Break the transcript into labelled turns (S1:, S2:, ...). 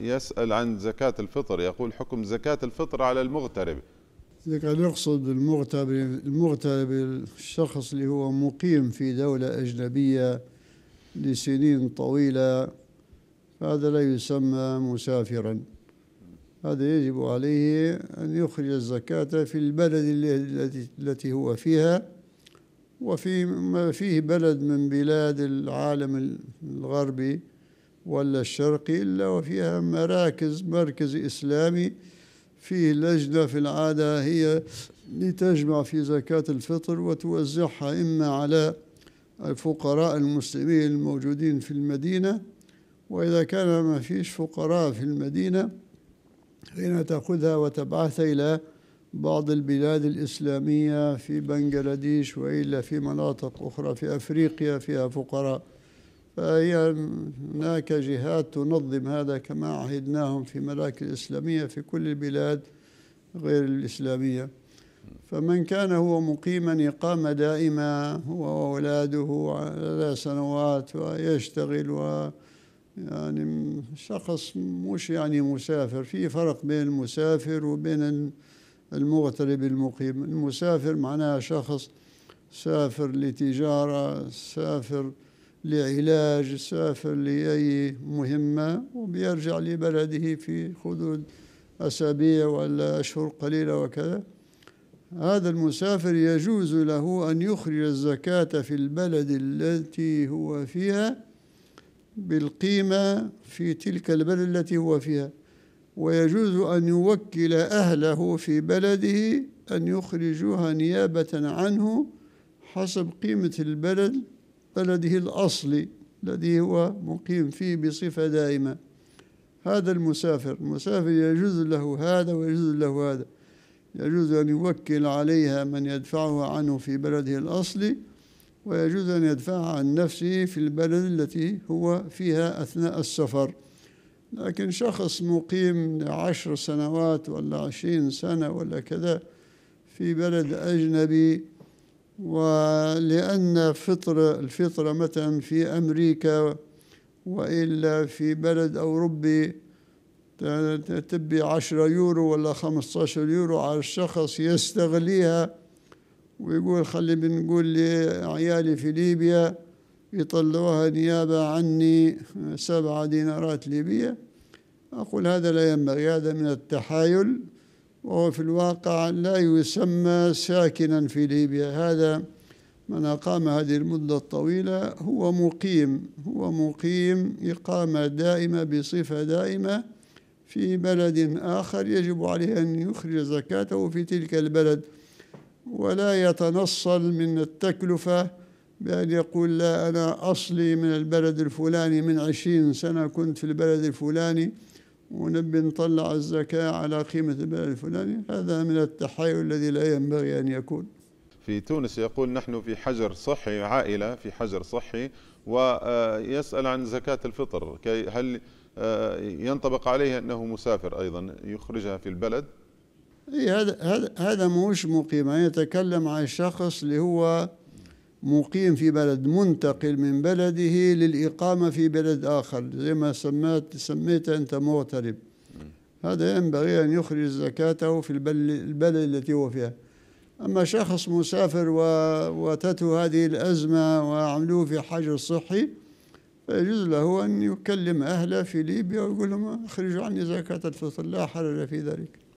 S1: يسأل عن زكاة الفطر يقول حكم زكاة الفطر على المغترب
S2: كان يقصد بالمغترب المغترب الشخص اللي هو مقيم في دولة أجنبية لسنين طويلة هذا لا يسمى مسافرا هذا يجب عليه أن يخرج الزكاة في البلد التي هو فيها وفي ما فيه بلد من بلاد العالم الغربي ولا الشرقي إلا وفيها مراكز مركز إسلامي فيه لجنة في العادة هي لتجمع في زكاة الفطر وتوزعها إما على الفقراء المسلمين الموجودين في المدينة وإذا كان ما فيش فقراء في المدينة فإنها تأخذها وتبعثها إلى بعض البلاد الإسلامية في بنجلاديش وإلا في مناطق أخرى في أفريقيا فيها فقراء فهي هناك جهات تنظم هذا كما عهدناهم في مراكز الإسلامية في كل البلاد غير الإسلامية فمن كان هو مقيما إقامة دائمة هو وأولاده على سنوات ويشتغل و يعني شخص مش يعني مسافر في فرق بين المسافر وبين المغترب المقيم المسافر معناه شخص سافر لتجارة سافر لعلاج سافر لأي مهمة وبيرجع لبلده في حدود أسابيع ولا أشهر قليلة وكذا هذا المسافر يجوز له أن يخرج الزكاة في البلد التي هو فيها بالقيمة في تلك البلد التي هو فيها ويجوز أن يوكل أهله في بلده أن يخرجوها نيابة عنه حسب قيمة البلد بلده الأصلي الذي هو مقيم فيه بصفة دائمة هذا المسافر المسافر يجوز له هذا ويجوز له هذا يجوز أن يوكل عليها من يدفعها عنه في بلده الأصلي ويجوز أن يدفعها عن نفسه في البلد التي هو فيها أثناء السفر لكن شخص مقيم عشر سنوات ولا عشرين سنة ولا كذا في بلد أجنبي ولأن فطر الفطرة مثلا في أمريكا وإلا في بلد أوروبي تبي عشرة يورو ولا خمسة يورو على الشخص يستغليها ويقول خلي بنقول لعيالي في ليبيا يطلعوها نيابة عني سبعة دينارات ليبية أقول هذا لا ينبغي هذا من التحايل وهو في الواقع لا يسمى ساكنا في ليبيا هذا من أقام هذه المدة الطويلة هو مقيم هو مقيم إقامة دائمة بصفة دائمة في بلد آخر يجب عليه أن يخرج زكاته في تلك البلد ولا يتنصل من التكلفة بأن يقول لا أنا أصلي من البلد الفلاني من عشرين سنة كنت في البلد الفلاني ونبي نطلع الزكاة على قيمة البلد الفلاني هذا من التحايل الذي لا ينبغي أن يكون
S1: في تونس يقول نحن في حجر صحي عائلة في حجر صحي ويسأل عن زكاة الفطر هل آه، ينطبق عليه أنه مسافر أيضا يخرجها في البلد
S2: إيه، هذا هذا هذا مش مقيم يتكلم عن شخص اللي هو مقيم في بلد منتقل من بلده للإقامة في بلد آخر زي ما سميت سميت أنت مغترب هذا ينبغي أن يخرج زكاته في البلد التي هو فيها أما شخص مسافر واتته هذه الأزمة وعملوه في حجر صحي فيجوز له أن يكلم أهله في ليبيا ويقول لهم أخرجوا عني زكاة الفطر لا حرج في ذلك